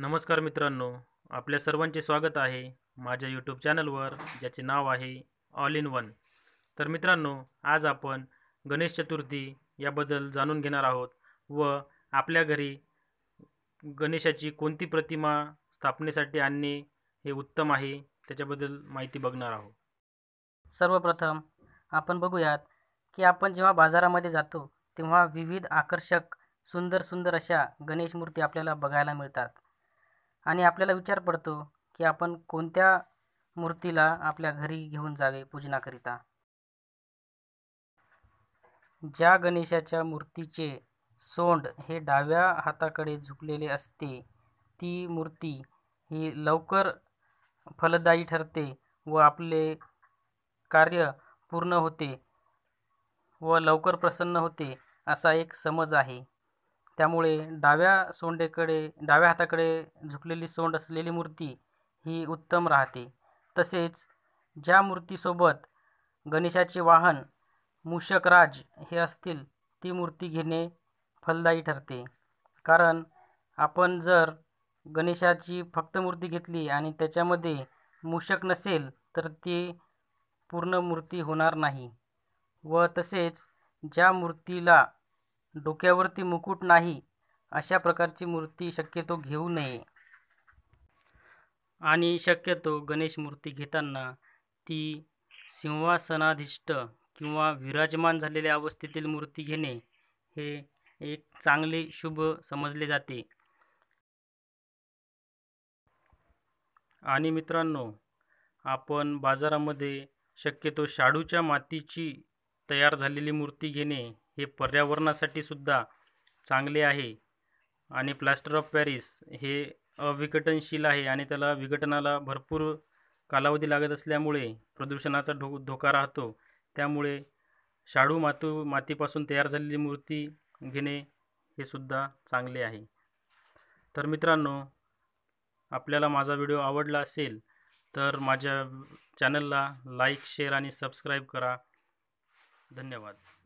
नमस्कार मित्रांनो आपल्या सर्वांचे स्वागत आहे माझ्या यूट्यूब चॅनलवर ज्याचे नाव आहे ऑल इन वन तर मित्रांनो आज आपण गणेश चतुर्थी याबद्दल जाणून घेणार आहोत व आपल्या घरी गणेशाची कोणती प्रतिमा स्थापनेसाठी आणणे हे उत्तम आहे त्याच्याबद्दल माहिती बघणार आहोत सर्वप्रथम आपण बघूयात की आपण जेव्हा बाजारामध्ये जातो तेव्हा विविध आकर्षक सुंदर सुंदर अशा गणेश मूर्ती आपल्याला बघायला मिळतात आणि आपल्याला विचार पडतो की आपण कोणत्या मूर्तीला आपल्या घरी घेऊन जावे पूजनाकरिता ज्या गणेशाच्या मूर्तीचे सोंड हे डाव्या हाताकडे झुकलेले असते ती मूर्ती ही लवकर फलदायी ठरते व आपले कार्य पूर्ण होते व लवकर प्रसन्न होते असा एक समज आहे त्यामुळे डाव्या सोंडेकडे डाव्या हाताकडे झुकलेली सोंड असलेली मूर्ती ही उत्तम राहते तसेच ज्या मूर्तीसोबत गणेशाचे वाहन मूषकराज हे असतील ती मूर्ती घेणे फलदायी ठरते कारण आपण जर गणेशाची फक्त मूर्ती घेतली आणि त्याच्यामध्ये मूषक नसेल तर ती पूर्ण मूर्ती होणार नाही व तसेच ज्या मूर्तीला डोक्यावरती मुकुट नाही अशा प्रकारची मूर्ती शक्यतो घेऊ नये आणि शक्यतो गणेश मूर्ती घेताना ती सिंहासनाधिष्ट किंवा विराजमान झालेल्या अवस्थेतील मूर्ती घेणे हे एक चांगले शुभ समजले जाते आणि मित्रांनो आपण बाजारामध्ये शक्यतो शाडूच्या मातीची तयार झालेली मूर्ती घेणे हे पर्यावरणासाठी सुद्धा चांगले आहे आणि प्लास्टर ऑफ पॅरिस हे अविघटनशील आहे आणि त्याला विघटनाला भरपूर कालावधी लागत असल्यामुळे प्रदूषणाचा ढो धोका राहतो त्यामुळे शाडू मातू मातीपासून तयार झालेली मूर्ती घेणे हे सुद्धा चांगले आहे तर मित्रांनो आपल्याला माझा व्हिडिओ आवडला असेल तर माझ्या चॅनलला लाईक शेअर आणि सबस्क्राईब करा धन्यवाद